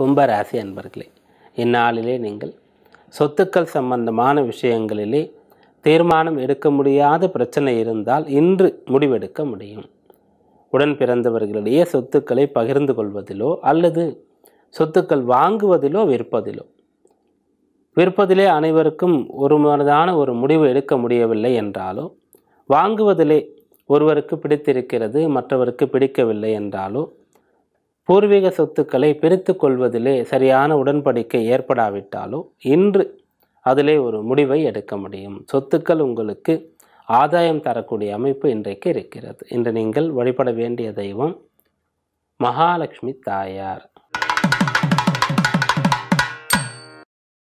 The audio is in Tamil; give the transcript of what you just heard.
கும்பராசி அன்பர்களே இந்நாளிலே நீங்கள் சொத்துக்கள் சம்பந்தமான விஷயங்களிலே தீர்மானம் எடுக்க முடியாத பிரச்சனை இருந்தால் இன்று முடிவெடுக்க முடியும் உடன் பிறந்தவர்களிடையே சொத்துக்களை பகிர்ந்து கொள்வதிலோ அல்லது சொத்துக்கள் வாங்குவதிலோ விற்பதிலோ விற்பதிலே அனைவருக்கும் ஒரு ஒரு முடிவு எடுக்க முடியவில்லை என்றாலோ வாங்குவதிலே ஒருவருக்கு பிடித்திருக்கிறது மற்றவருக்கு பிடிக்கவில்லை என்றாலோ பூர்வீக சொத்துக்களை பிரித்து கொள்வதிலே சரியான உடன்படிக்கை ஏற்படாவிட்டாலோ இன்று அதிலே ஒரு முடிவை எடுக்க முடியும் சொத்துக்கள் உங்களுக்கு ஆதாயம் தரக்கூடிய அமைப்பு இன்றைக்கு இருக்கிறது இன்று நீங்கள் வழிபட வேண்டிய தெய்வம் மகாலட்சுமி தாயார்